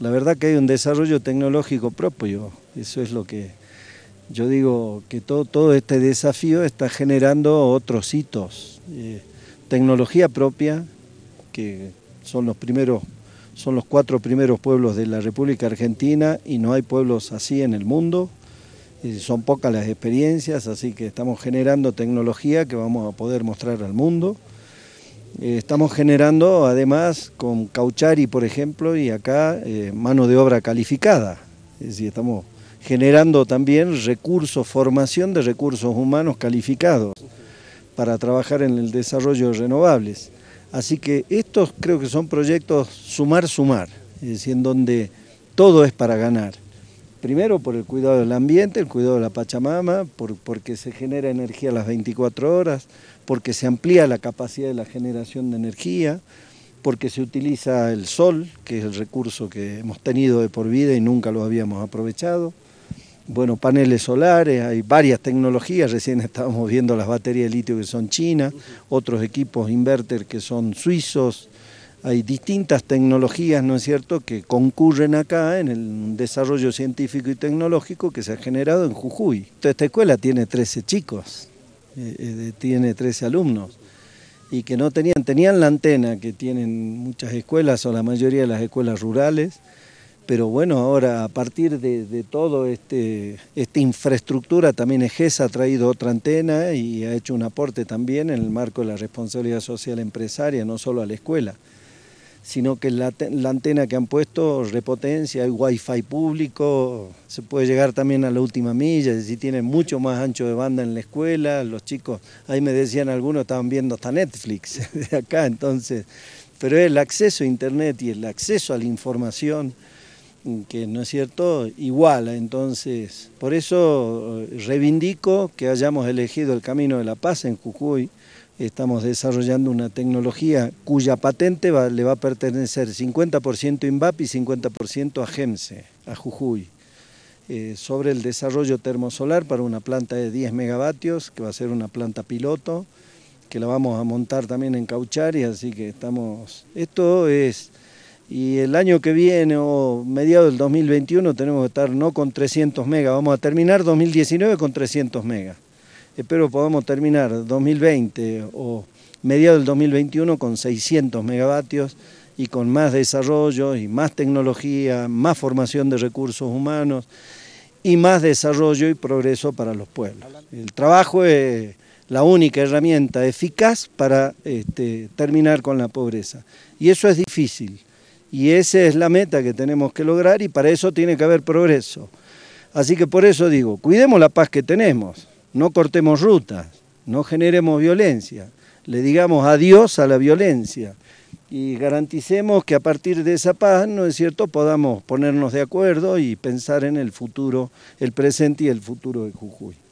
la verdad que hay un desarrollo tecnológico propio. Eso es lo que yo digo, que todo, este desafío está generando otros hitos. Eh, tecnología propia, que son los primeros, son los cuatro primeros pueblos de la República Argentina y no hay pueblos así en el mundo. Eh, son pocas las experiencias, así que estamos generando tecnología que vamos a poder mostrar al mundo. Eh, estamos generando además con Cauchari, por ejemplo, y acá eh, mano de obra calificada. estamos generando también recursos, formación de recursos humanos calificados para trabajar en el desarrollo de renovables. Así que estos creo que son proyectos sumar, sumar, es decir, en donde todo es para ganar primero por el cuidado del ambiente, el cuidado de la Pachamama, porque se genera energía a las 24 horas, porque se amplía la capacidad de la generación de energía, porque se utiliza el sol, que es el recurso que hemos tenido de por vida y nunca lo habíamos aprovechado. Bueno, paneles solares, hay varias tecnologías, recién estábamos viendo las baterías de litio que son chinas, otros equipos inverter que son suizos, hay distintas tecnologías, ¿no es cierto?, que concurren acá en el desarrollo científico y tecnológico que se ha generado en Jujuy. Esta escuela tiene 13 chicos, eh, eh, tiene 13 alumnos, y que no tenían, tenían la antena que tienen muchas escuelas o la mayoría de las escuelas rurales, pero bueno, ahora a partir de, de todo este, esta infraestructura también EGES ha traído otra antena y ha hecho un aporte también en el marco de la responsabilidad social empresaria, no solo a la escuela sino que la, antena que han puesto repotencia, hay wifi público, se puede llegar también a la última milla, si tienen mucho más ancho de banda en la escuela, los chicos, ahí me decían algunos, estaban viendo hasta Netflix de acá, entonces, pero el acceso a Internet y el acceso a la información, mm, que no es cierto, igual entonces, por eso eh, reivindico que hayamos elegido el camino de la paz en Jujuy, estamos desarrollando una tecnología cuya patente le va a pertenecer 50% a INVAP y 50% a GEMSE, a Jujuy, eh, sobre el desarrollo termosolar para una planta de 10 megavatios, que va a ser una planta piloto, que la vamos a montar también en Cauchari, así que estamos... Esto es... Y el año que viene o mediado del 2021 tenemos que estar no con 300 megas, vamos a terminar 2019 con 300 megas espero podamos terminar 2020 o mediados del 2021 con 600 megavatios y con más desarrollo y más tecnología, más formación de recursos humanos y más desarrollo y progreso para los pueblos. El trabajo es la única herramienta eficaz para este, terminar con la pobreza. Y eso es difícil. Y esa es la meta que tenemos que lograr y para eso tiene que haber progreso. Así que por eso digo, cuidemos la paz que tenemos no cortemos rutas, no generemos violencia, le digamos adiós a la violencia y garanticemos que a partir de esa paz, ¿no es cierto?, podamos ponernos de acuerdo y pensar en el futuro, el presente y el futuro de Jujuy.